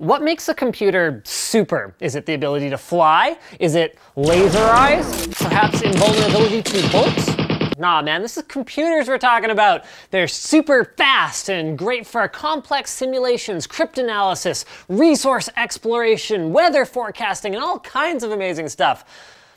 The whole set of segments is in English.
What makes a computer super? Is it the ability to fly? Is it laser eyes? Perhaps invulnerability to bolts? Nah, man, this is computers we're talking about. They're super fast and great for complex simulations, cryptanalysis, resource exploration, weather forecasting, and all kinds of amazing stuff.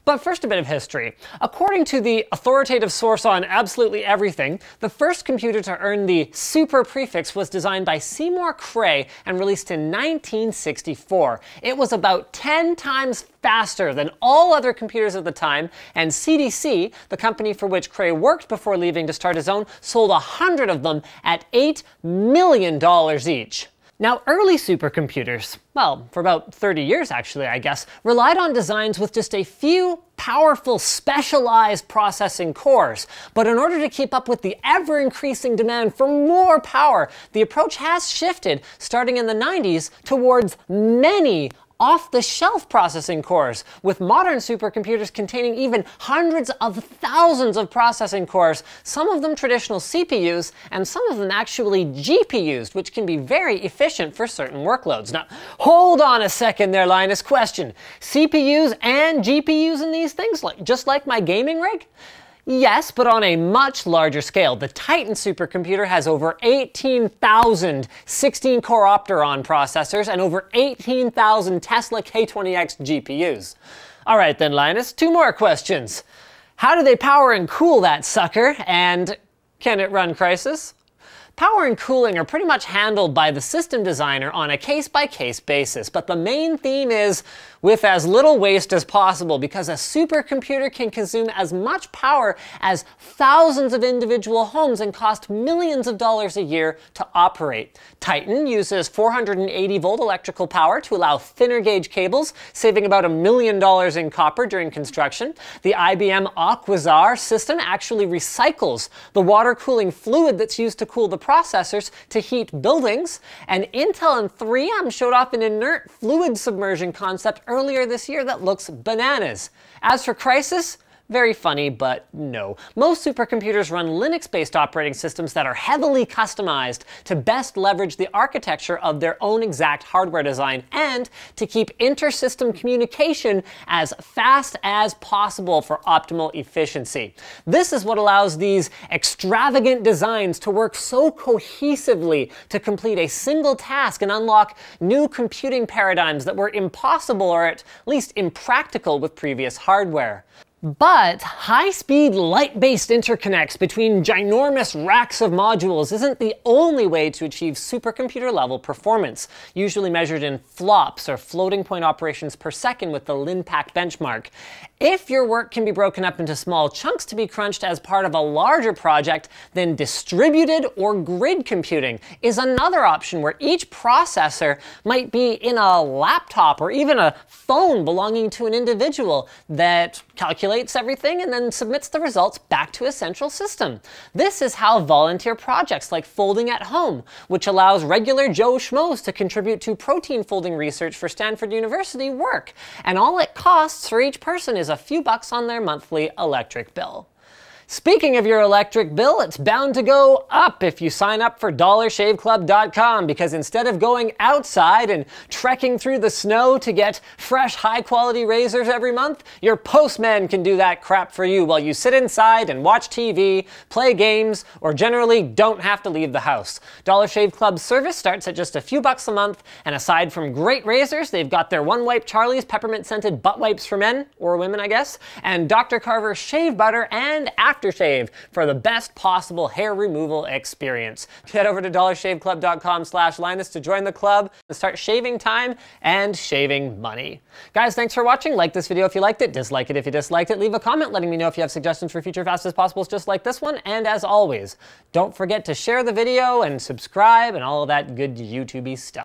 But first, a bit of history. According to the authoritative source on absolutely everything, the first computer to earn the super prefix was designed by Seymour Cray and released in 1964. It was about 10 times faster than all other computers of the time, and CDC, the company for which Cray worked before leaving to start his own, sold 100 of them at $8 million each. Now, early supercomputers, well, for about 30 years actually, I guess, relied on designs with just a few powerful, specialized processing cores. But in order to keep up with the ever increasing demand for more power, the approach has shifted, starting in the 90s, towards many off-the-shelf processing cores, with modern supercomputers containing even hundreds of thousands of processing cores, some of them traditional CPUs, and some of them actually GPUs, which can be very efficient for certain workloads. Now, hold on a second there, Linus. Question, CPUs and GPUs in these things, like, just like my gaming rig? Yes, but on a much larger scale. The Titan supercomputer has over 18,000 16-core Opteron processors and over 18,000 Tesla K20X GPUs. All right then, Linus, two more questions. How do they power and cool that sucker? And can it run Crisis? Power and cooling are pretty much handled by the system designer on a case-by-case -case basis, but the main theme is with as little waste as possible because a supercomputer can consume as much power as thousands of individual homes and cost millions of dollars a year to operate. Titan uses 480 volt electrical power to allow thinner gauge cables, saving about a million dollars in copper during construction. The IBM Aquasar system actually recycles the water cooling fluid that's used to cool the processors to heat buildings, and Intel and 3M showed off an inert fluid submersion concept earlier this year that looks bananas. As for Crisis, very funny, but no. Most supercomputers run Linux-based operating systems that are heavily customized to best leverage the architecture of their own exact hardware design and to keep inter-system communication as fast as possible for optimal efficiency. This is what allows these extravagant designs to work so cohesively to complete a single task and unlock new computing paradigms that were impossible or at least impractical with previous hardware. But high speed, light based interconnects between ginormous racks of modules isn't the only way to achieve supercomputer level performance, usually measured in flops or floating point operations per second with the LINPACK benchmark. If your work can be broken up into small chunks to be crunched as part of a larger project, then distributed or grid computing is another option where each processor might be in a laptop or even a phone belonging to an individual that calculates everything, and then submits the results back to a central system. This is how volunteer projects like Folding at Home, which allows regular Joe Schmoes to contribute to protein folding research for Stanford University work, and all it costs for each person is a few bucks on their monthly electric bill. Speaking of your electric bill, it's bound to go up if you sign up for dollarshaveclub.com because instead of going outside and trekking through the snow to get fresh, high quality razors every month, your postman can do that crap for you while you sit inside and watch TV, play games, or generally don't have to leave the house. Dollar Shave Club's service starts at just a few bucks a month, and aside from great razors, they've got their One Wipe Charlie's peppermint scented butt wipes for men, or women, I guess, and Dr. Carver's shave butter and aftershave for the best possible hair removal experience. Head over to dollarshaveclub.com slash Linus to join the club and start shaving time and shaving money. Guys, thanks for watching. Like this video if you liked it, dislike it if you disliked it, leave a comment letting me know if you have suggestions for future Fast as Possibles just like this one, and as always, don't forget to share the video and subscribe and all of that good YouTubey stuff.